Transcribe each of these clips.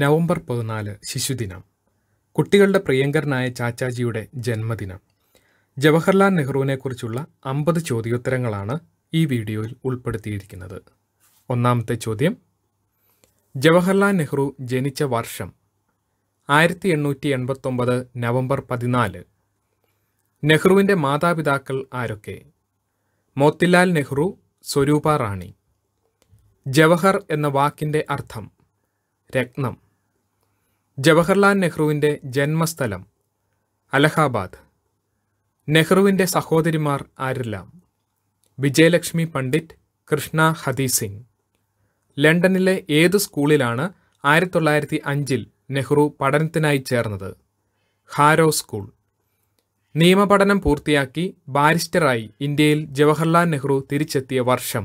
November പതിനാല് ശിശുദിനം കുട്ടികളുടെ പ്രിയങ്കരനായ ചാച്ചാജിയുടെ ജന്മദിനം ജവഹർലാൽ നെഹ്റുവിനെക്കുറിച്ചുള്ള അമ്പത് ചോദ്യോത്തരങ്ങളാണ് ഈ വീഡിയോയിൽ ഉൾപ്പെടുത്തിയിരിക്കുന്നത് ഒന്നാമത്തെ ചോദ്യം ജവഹർലാൽ നെഹ്റു ജനിച്ച വർഷം ആയിരത്തി എണ്ണൂറ്റി എൺപത്തൊമ്പത് നവംബർ പതിനാല് നെഹ്റുവിൻ്റെ മാതാപിതാക്കൾ ആരൊക്കെ മോത്തിലാൽ നെഹ്റു സ്വരൂപ റാണി ജവഹർ എന്ന വാക്കിൻ്റെ അർത്ഥം രത്നം ജവഹർലാൽ നെഹ്റുവിൻ്റെ ജന്മസ്ഥലം അലഹാബാദ് നെഹ്റുവിൻ്റെ സഹോദരിമാർ ആരെല്ലാം വിജയലക്ഷ്മി പണ്ഡിറ്റ് കൃഷ്ണ ഹദീസിംഗ് ലണ്ടനിലെ ഏത് സ്കൂളിലാണ് ആയിരത്തി തൊള്ളായിരത്തി അഞ്ചിൽ നെഹ്റു പഠനത്തിനായി ചേർന്നത് ഹാരോ സ്കൂൾ നിയമപഠനം പൂർത്തിയാക്കി ബാരിസ്റ്ററായി ഇന്ത്യയിൽ ജവഹർലാൽ നെഹ്റു തിരിച്ചെത്തിയ വർഷം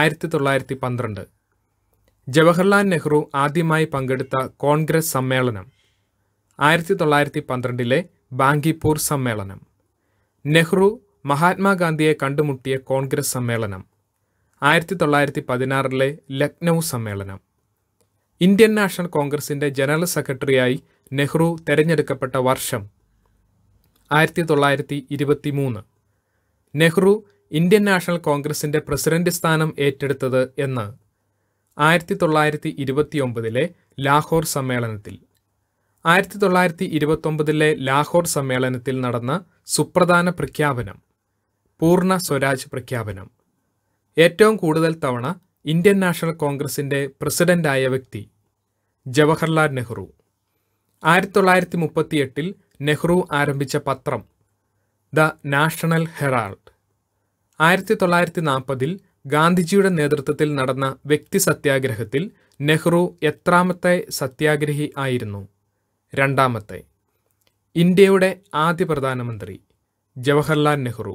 ആയിരത്തി തൊള്ളായിരത്തി പന്ത്രണ്ട് ജവഹർലാൽ നെഹ്റു ആദ്യമായി പങ്കെടുത്ത കോൺഗ്രസ് സമ്മേളനം ആയിരത്തി തൊള്ളായിരത്തി പന്ത്രണ്ടിലെ ബാങ്കിപ്പൂർ സമ്മേളനം നെഹ്റു മഹാത്മാഗാന്ധിയെ കണ്ടുമുട്ടിയ കോൺഗ്രസ് സമ്മേളനം ആയിരത്തി തൊള്ളായിരത്തി പതിനാറിലെ ലക്നൗ സമ്മേളനം ഇന്ത്യൻ നാഷണൽ കോൺഗ്രസിൻ്റെ ജനറൽ സെക്രട്ടറിയായി നെഹ്റു തെരഞ്ഞെടുക്കപ്പെട്ട വർഷം ആയിരത്തി തൊള്ളായിരത്തി ഇരുപത്തി മൂന്ന് നെഹ്റു ഇന്ത്യൻ നാഷണൽ കോൺഗ്രസിൻ്റെ പ്രസിഡന്റ് സ്ഥാനം ഏറ്റെടുത്തത് എന്ന് ആയിരത്തി തൊള്ളായിരത്തി ഇരുപത്തിയൊമ്പതിലെ ലാഹോർ സമ്മേളനത്തിൽ ആയിരത്തി തൊള്ളായിരത്തി ഇരുപത്തൊമ്പതിലെ ലാഹോർ സമ്മേളനത്തിൽ നടന്ന സുപ്രധാന പ്രഖ്യാപനം പൂർണ്ണ സ്വരാജ് പ്രഖ്യാപനം ഏറ്റവും കൂടുതൽ തവണ ഇന്ത്യൻ നാഷണൽ കോൺഗ്രസിന്റെ പ്രസിഡന്റായ വ്യക്തി ജവഹർലാൽ നെഹ്റു ആയിരത്തി തൊള്ളായിരത്തി മുപ്പത്തിയെട്ടിൽ നെഹ്റു ആരംഭിച്ച പത്രം ദ നാഷണൽ ഹെറാൾഡ് ആയിരത്തി തൊള്ളായിരത്തി നാൽപ്പതിൽ ഗാന്ധിജിയുടെ നേതൃത്വത്തിൽ നടന്ന വ്യക്തി സത്യാഗ്രഹത്തിൽ നെഹ്റു എത്രാമത്തെ സത്യാഗ്രഹി ആയിരുന്നു രണ്ടാമത്തെ ഇന്ത്യയുടെ ആദ്യ പ്രധാനമന്ത്രി ജവഹർലാൽ നെഹ്റു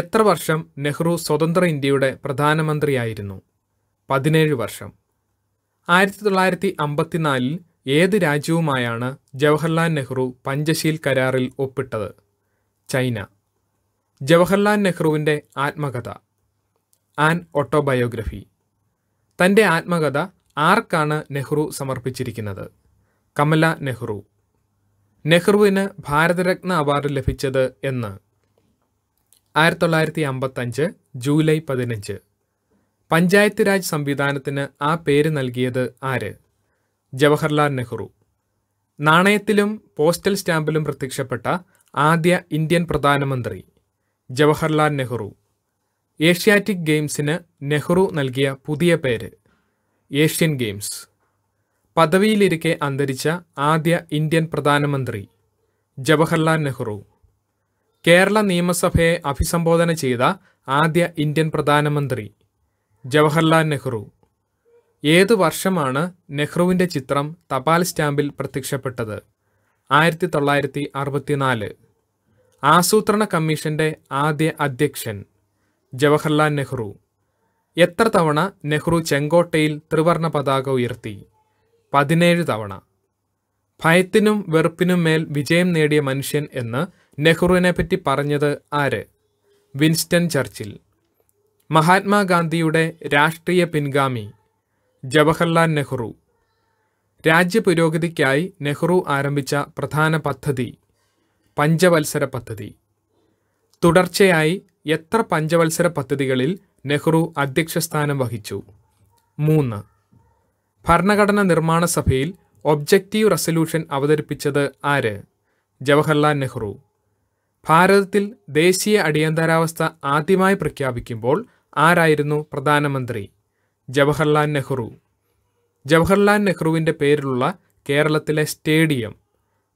എത്ര വർഷം നെഹ്റു സ്വതന്ത്ര ഇന്ത്യയുടെ പ്രധാനമന്ത്രിയായിരുന്നു പതിനേഴ് വർഷം ആയിരത്തി തൊള്ളായിരത്തി അമ്പത്തിനാലിൽ ഏത് രാജ്യവുമായാണ് ജവഹർലാൽ നെഹ്റു പഞ്ചശീൽ കരാറിൽ ഒപ്പിട്ടത് ചൈന ജവഹർലാൽ നെഹ്റുവിൻ്റെ ആത്മകഥ ആൻഡ് ഓട്ടോബയോഗ്രഫി തൻ്റെ ആത്മകഥ ആർക്കാണ് നെഹ്റു സമർപ്പിച്ചിരിക്കുന്നത് കമല നെഹ്റു നെഹ്റുവിന് ഭാരതരത്ന അവാർഡ് ലഭിച്ചത് എന്ന് ആയിരത്തി തൊള്ളായിരത്തി അമ്പത്തഞ്ച് ജൂലൈ പതിനഞ്ച് പഞ്ചായത്ത് രാജ് സംവിധാനത്തിന് ആ പേര് നൽകിയത് ആര് ജവഹർലാൽ നെഹ്റു നാണയത്തിലും പോസ്റ്റൽ സ്റ്റാമ്പിലും പ്രത്യക്ഷപ്പെട്ട ആദ്യ ഇന്ത്യൻ പ്രധാനമന്ത്രി ജവഹർലാൽ നെഹ്റു ഏഷ്യാറ്റിക് ഗെയിംസിന് നെഹ്റു നൽകിയ പുതിയ പേര് ഏഷ്യൻ ഗെയിംസ് പദവിയിലിരിക്കെ അന്തരിച്ച ആദ്യ ഇന്ത്യൻ പ്രധാനമന്ത്രി ജവഹർലാൽ നെഹ്റു കേരള നിയമസഭയെ അഭിസംബോധന ചെയ്ത ആദ്യ ഇന്ത്യൻ പ്രധാനമന്ത്രി ജവഹർലാൽ നെഹ്റു ഏതു വർഷമാണ് നെഹ്റുവിൻ്റെ ചിത്രം തപാൽ സ്റ്റാമ്പിൽ പ്രത്യക്ഷപ്പെട്ടത് ആയിരത്തി തൊള്ളായിരത്തി അറുപത്തിനാല് ആസൂത്രണ കമ്മീഷന്റെ ആദ്യ അധ്യക്ഷൻ ജവഹർലാൽ നെഹ്റു എത്ര തവണ നെഹ്റു ചെങ്കോട്ടയിൽ ത്രിവർണ പതാക ഉയർത്തി പതിനേഴ് തവണ ഭയത്തിനും വെറുപ്പിനും മേൽ വിജയം നേടിയ മനുഷ്യൻ എന്ന് നെഹ്റുവിനെ പറ്റി പറഞ്ഞത് ആര് വിൻസ്റ്റൺ ചർച്ചിൽ മഹാത്മാഗാന്ധിയുടെ രാഷ്ട്രീയ പിൻഗാമി ജവഹർലാൽ നെഹ്റു രാജ്യപുരോഗതിക്കായി നെഹ്റു ആരംഭിച്ച പ്രധാന പദ്ധതി പഞ്ചവത്സര പദ്ധതി തുടർച്ചയായി എത്ര പഞ്ചവത്സര പദ്ധതികളിൽ നെഹ്റു അധ്യക്ഷസ്ഥാനം വഹിച്ചു മൂന്ന് ഭരണഘടന നിർമ്മാണ സഭയിൽ ഒബ്ജക്റ്റീവ് റെസല്യൂഷൻ അവതരിപ്പിച്ചത് ആര് ജവഹർലാൽ നെഹ്റു ഭാരതത്തിൽ ദേശീയ അടിയന്തരാവസ്ഥ ആദ്യമായി പ്രഖ്യാപിക്കുമ്പോൾ ആരായിരുന്നു പ്രധാനമന്ത്രി ജവഹർലാൽ നെഹ്റു ജവഹർലാൽ നെഹ്റുവിൻ്റെ പേരിലുള്ള കേരളത്തിലെ സ്റ്റേഡിയം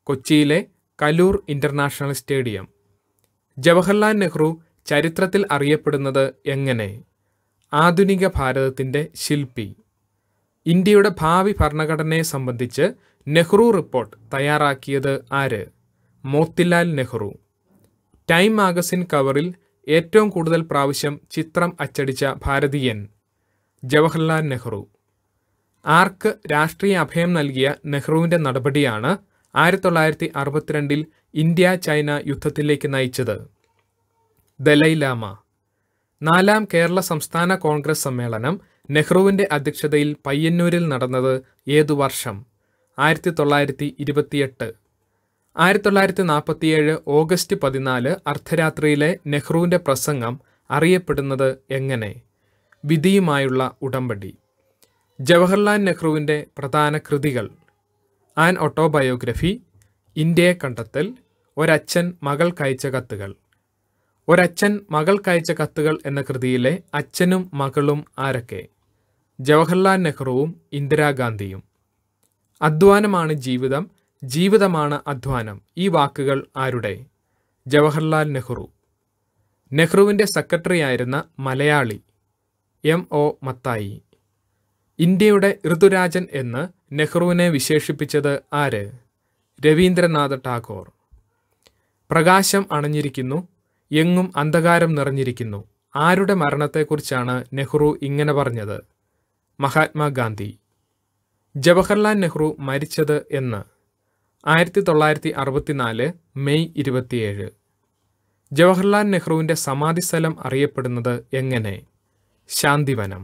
കൊച്ചിയിലെ കലൂർ ഇൻ്റർനാഷണൽ സ്റ്റേഡിയം ജവഹർലാൽ നെഹ്റു ചരിത്രത്തിൽ അറിയപ്പെടുന്നത് എങ്ങനെ ആധുനിക ഭാരതത്തിൻ്റെ ശില്പി ഇന്ത്യയുടെ ഭാവി ഭരണഘടനയെ സംബന്ധിച്ച് നെഹ്റു റിപ്പോർട്ട് തയ്യാറാക്കിയത് ആര് മോത്തിലാൽ നെഹ്റു ടൈം മാഗസിൻ കവറിൽ ഏറ്റവും കൂടുതൽ പ്രാവശ്യം ചിത്രം അച്ചടിച്ച ഭാരതീയൻ ജവഹർലാൽ നെഹ്റു ആർക്ക് രാഷ്ട്രീയ അഭയം നൽകിയ നെഹ്റുവിൻ്റെ നടപടിയാണ് ആയിരത്തി തൊള്ളായിരത്തി അറുപത്തിരണ്ടിൽ ഇന്ത്യ ചൈന യുദ്ധത്തിലേക്ക് നയിച്ചത് ദലൈലാമ നാലാം കേരള സംസ്ഥാന കോൺഗ്രസ് സമ്മേളനം നെഹ്റുവിൻ്റെ അധ്യക്ഷതയിൽ പയ്യന്നൂരിൽ നടന്നത് ഏതു വർഷം ആയിരത്തി തൊള്ളായിരത്തി ഇരുപത്തിയെട്ട് ആയിരത്തി തൊള്ളായിരത്തി നാൽപ്പത്തിയേഴ് ഓഗസ്റ്റ് പതിനാല് അർദ്ധരാത്രിയിലെ നെഹ്റുവിൻ്റെ പ്രസംഗം അറിയപ്പെടുന്നത് എങ്ങനെ വിധിയുമായുള്ള ഉടമ്പടി ജവഹർലാൽ നെഹ്റുവിൻ്റെ പ്രധാന കൃതികൾ ആൻ ഓട്ടോബയോഗ്രഫി ഇന്ത്യയെ കണ്ടെത്തൽ ഒരച്ഛൻ മകൾക്കയച്ച കത്തുകൾ ഒരച്ഛൻ മകൾക്കയച്ച കത്തുകൾ എന്ന കൃതിയിലെ അച്ഛനും മകളും ആരൊക്കെ ജവഹർലാൽ നെഹ്റുവും ഇന്ദിരാഗാന്ധിയും അധ്വാനമാണ് ജീവിതം ജീവിതമാണ് അധ്വാനം ഈ വാക്കുകൾ ആരുടെ ജവഹർലാൽ നെഹ്റു നെഹ്റുവിൻ്റെ സെക്രട്ടറിയായിരുന്ന മലയാളി എം ഒ മത്തായി ഇന്ത്യയുടെ ഋതുരാജൻ എന്ന് നെഹ്റുവിനെ വിശേഷിപ്പിച്ചത് ആര് രവീന്ദ്രനാഥ ടാഗോർ പ്രകാശം അണഞ്ഞിരിക്കുന്നു എങ്ങും അന്ധകാരം നിറഞ്ഞിരിക്കുന്നു ആരുടെ മരണത്തെക്കുറിച്ചാണ് നെഹ്റു ഇങ്ങനെ പറഞ്ഞത് മഹാത്മാഗാന്ധി ജവഹർലാൽ നെഹ്റു മരിച്ചത് എന്ന് ആയിരത്തി തൊള്ളായിരത്തി അറുപത്തിനാല് മെയ് ഇരുപത്തിയേഴ് ജവഹർലാൽ നെഹ്റുവിൻ്റെ സമാധിസ്ഥലം അറിയപ്പെടുന്നത് എങ്ങനെ ശാന്തിവനം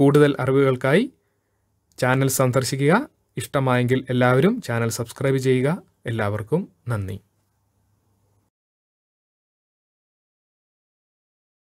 കൂടുതൽ അറിവുകൾക്കായി ചാനൽ സന്ദർശിക്കുക ഇഷ്ടമായെങ്കിൽ എല്ലാവരും ചാനൽ സബ്സ്ക്രൈബ് ചെയ്യുക എല്ലാവർക്കും നന്ദി